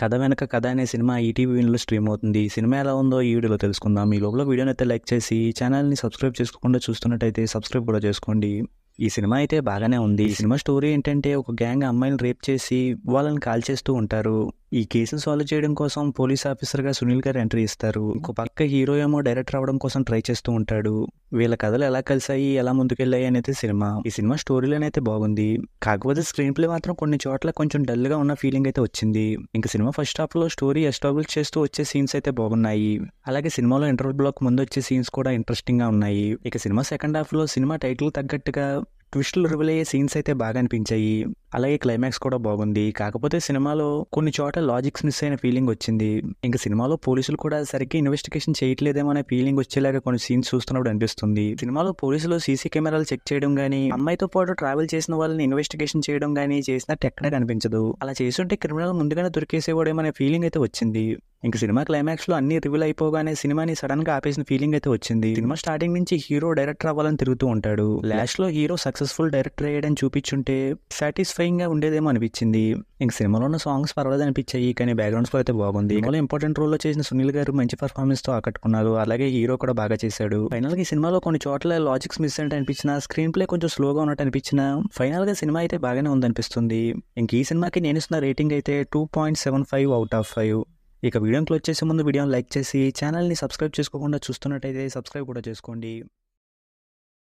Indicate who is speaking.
Speaker 1: కథ వెనక కథ అనే సినిమా ఈటీవీ స్ట్రీమ్ అవుతుంది సినిమా ఎలా ఉందో ఈ వీడియోలో తెలుసుకుందాం మీ లోపల వీడియోని అయితే లైక్ చేసి ఈ ఛానల్ని సబ్స్క్రైబ్ చేసుకోకుండా చూస్తున్నట్టయితే సబ్స్క్రైబ్ కూడా చేసుకోండి ఈ సినిమా అయితే బాగానే ఉంది ఈ సినిమా స్టోరీ ఏంటంటే ఒక గ్యాంగ్ అమ్మాయిని రేప్ చేసి వాళ్ళని కాల్ చేస్తూ ఉంటారు ఈ కేసును సాల్వ్ చేయడం కోసం పోలీస్ ఆఫీసర్గా సునీల్ గారు ఎంట్రీ ఇస్తారు ఒక పక్క హీరో ఏమో డైరెక్టర్ అవడం కోసం ట్రై చేస్తూ ఉంటాడు వీళ్ళ కథలు ఎలా కలిసాయి ఎలా ముందుకెళ్ళాయి అనేది సినిమా ఈ సినిమా స్టోరీ లైన్ అయితే బాగుంది కాకపోతే స్క్రీన్ ప్లే మాత్రం కొన్ని చోట్ల కొంచెం డల్ గా ఉన్న ఫీలింగ్ అయితే వచ్చింది ఇంకా సినిమా ఫస్ట్ హాఫ్ లో స్టోరీ ఎస్టాబ్లిష్ చేస్తూ వచ్చే సీన్స్ అయితే బాగున్నాయి అలాగే సినిమాలో ఇంటర్వల్ బ్లాక్ ముందు వచ్చే సీన్స్ కూడా ఇంట్రెస్టింగ్ గా ఉన్నాయి ఇక సినిమా సెకండ్ హాఫ్ లో సినిమా టైటిల్ తగ్గట్టుగా ట్విస్టులు రివీల్ అయ్యే సీన్స్ అయితే బాగా అనిపించాయి అలాగే క్లైమాక్స్ కూడా బాగుంది కాకపోతే సినిమాలో కొన్ని చోట్ల లాజిక్స్ మిస్ అయిన ఫీలింగ్ వచ్చింది ఇంకా సినిమాలో పోలీసులు కూడా సరిగ్గా ఇన్వెస్టిగేషన్ చేయట్లేదేమో అనే ఫీలింగ్ వచ్చేలాగా కొన్ని సీన్స్ చూస్తున్నప్పుడు అనిపిస్తుంది సినిమాలో పోలీసులు సీసీ కెమెరాలు చెక్ చేయడం కానీ అమ్మాయితో పాటు ట్రావెల్ చేసిన వాళ్ళని ఇన్వెస్టిగేషన్ చేయడం కానీ చేసినట్టు ఎక్కడా కనిపించదు అలా చేస్తుంటే క్రిమినల్ ముందుగానే దొరికేసేవాడేమనే ఫీలింగ్ అయితే వచ్చింది ఇంక సినిమా క్లైమాక్స్లో అన్ని రివ్యూల్ అయిపోగానే సినిమాని సడన్గా ఆపేసిన ఫీలింగ్ అయితే వచ్చింది సినిమా స్టార్టింగ్ నుంచి హీరో డైరెక్టర్ అవ్వాలని తిరుగుతూ ఉంటాడు లాస్ట్లో హీరో సక్సెస్ఫుల్ డైరెక్టర్ అయ్యాడని చూపించుంటే సాటిస్ఫైయింగ్ గా ఉండేదేమో అనిపించింది ఇంక సినిమాలో ఉన్న సాంగ్స్ పర్వాలేదు అనిపించాయి కానీ బ్యాక్గ్రౌండ్స్ అయితే బాగుంది ఇందులో ఇంపార్టెంట్ రోల్లో చేసిన సునీల్ గారు మంచి పర్ఫార్మెన్స్ తో ఆకట్టుకున్నారు అలాగే హీరో కూడా బాగా చేశాడు ఫైనల్ గా సినిమాలో కొన్ని చోట్ల లాజిక్స్ మిస్ అయినట్టు అనిపించిన స్క్రీన్ ప్లే కొంచెం స్లోగా ఉన్నట్టు అనిపించిన ఫైనల్ గా సినిమా అయితే బాగానే ఉందనిపిస్తుంది ఇంక ఈ సినిమాకి నేను ఇస్తున్న రేటింగ్ అయితే two point seven five out of five ఇక వీడియో క్లోజ్ చేసే ముందు వీడియోని లైక్ చేసి ఛానల్ని సబ్స్క్రైబ్ చేసుకోకుండా చూస్తున్నట్టయితే సబ్స్క్రైబ్ కూడా చేసుకోండి